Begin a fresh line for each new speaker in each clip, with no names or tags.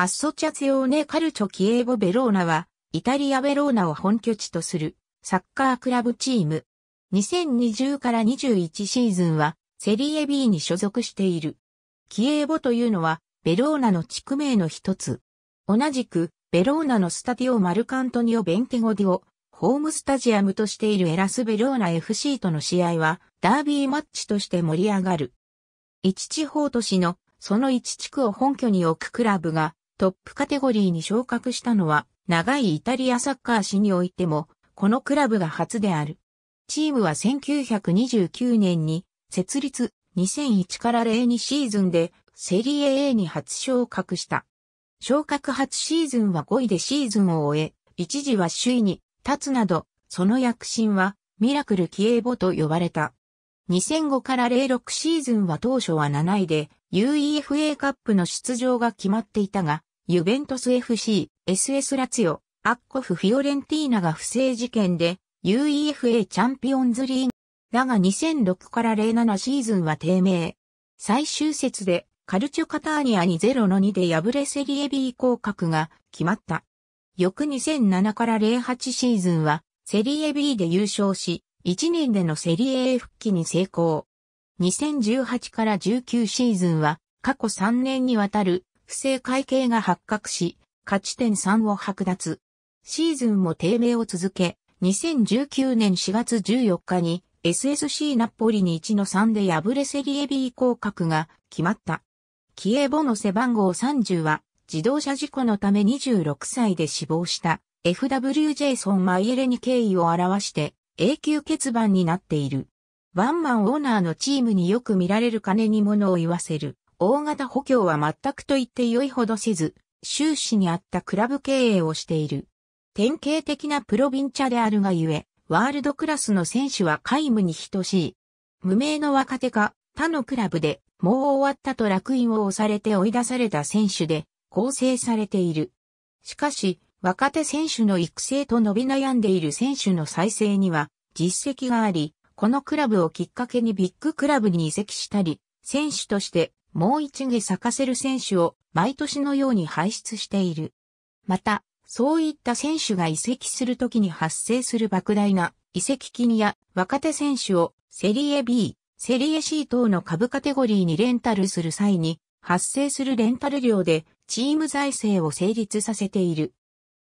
アッソチャツヨーネ・カルチョ・キエーボ・ベローナは、イタリア・ベローナを本拠地とする、サッカークラブチーム。2020から21シーズンは、セリエ B に所属している。キエーボというのは、ベローナの地区名の一つ。同じく、ベローナのスタディオ・マルカントニオ・ベンテゴディオ、ホームスタジアムとしているエラス・ベローナ FC との試合は、ダービーマッチとして盛り上がる。一地方都市の、その一地区を本拠に置くクラブが、トップカテゴリーに昇格したのは、長いイタリアサッカー史においても、このクラブが初である。チームは1929年に設立2001から02シーズンでセリエ A に初昇格した。昇格初シーズンは5位でシーズンを終え、一時は首位に立つなど、その躍進はミラクルキエボと呼ばれた。2005から06シーズンは当初は7位で UEFA カップの出場が決まっていたが、ユベントス FC、SS ラツヨ、アッコフ・フィオレンティーナが不正事件で UEFA チャンピオンズリーグだが2006から07シーズンは低迷。最終節でカルチョカターニアに0の2で敗れセリエ B 降格が決まった。翌2007から08シーズンはセリエ B で優勝し、1年でのセリエ A 復帰に成功。2018から19シーズンは過去3年にわたる不正会計が発覚し、勝ち点3を剥奪。シーズンも低迷を続け、2019年4月14日に SSC ナポリに1の3で敗れセリエ B 降格が決まった。キエボの背番号30は自動車事故のため26歳で死亡した FW ジェイソン・マイエレに敬意を表して永久欠番になっている。ワンマンオーナーのチームによく見られる金に物を言わせる。大型補強は全くと言って良いほどせず、終始にあったクラブ経営をしている。典型的なプロビンチャであるがゆえ、ワールドクラスの選手は皆無に等しい。無名の若手か、他のクラブで、もう終わったと楽印を押されて追い出された選手で、構成されている。しかし、若手選手の育成と伸び悩んでいる選手の再生には、実績があり、このクラブをきっかけにビッグクラブに移籍したり、選手としてもう一毛咲かせる選手を毎年のように排出している。また、そういった選手が移籍するときに発生する莫大な移籍金や若手選手をセリエ B、セリエ C 等の株カテゴリーにレンタルする際に発生するレンタル料でチーム財政を成立させている。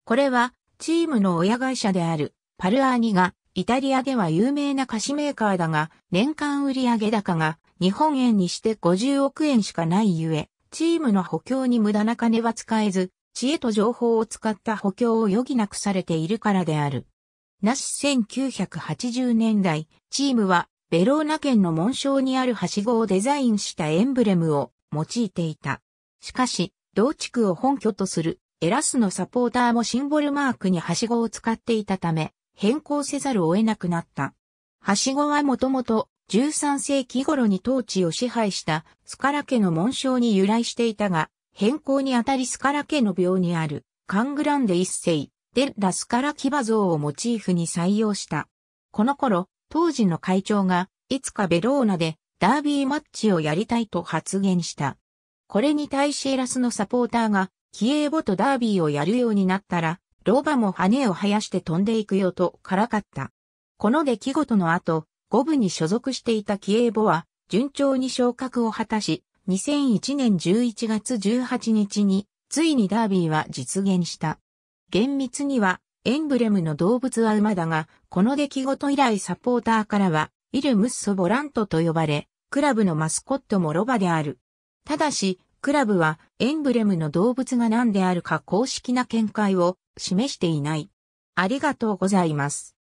これはチームの親会社であるパルアーニがイタリアでは有名な菓子メーカーだが年間売上高が日本円にして50億円しかないゆえ、チームの補強に無駄な金は使えず、知恵と情報を使った補強を余儀なくされているからである。なし1980年代、チームはベローナ県の紋章にあるはしごをデザインしたエンブレムを用いていた。しかし、同地区を本拠とするエラスのサポーターもシンボルマークにはしごを使っていたため、変更せざるを得なくなった。はしごはもともと13世紀頃に統治を支配したスカラ家の紋章に由来していたが、変更にあたりスカラ家の病にあるカングランデ一世、デッラスカラ騎馬像をモチーフに採用した。この頃、当時の会長が、いつかベローナでダービーマッチをやりたいと発言した。これに対しエラスのサポーターが、キエーボとダービーをやるようになったら、老婆も羽を生やして飛んでいくよとからかった。この出来事の後、五部に所属していたキエーボは、順調に昇格を果たし、2001年11月18日に、ついにダービーは実現した。厳密には、エンブレムの動物は馬だが、この出来事以来サポーターからは、イルムッソボラントと呼ばれ、クラブのマスコットもロバである。ただし、クラブはエンブレムの動物が何であるか公式な見解を示していない。ありがとうございます。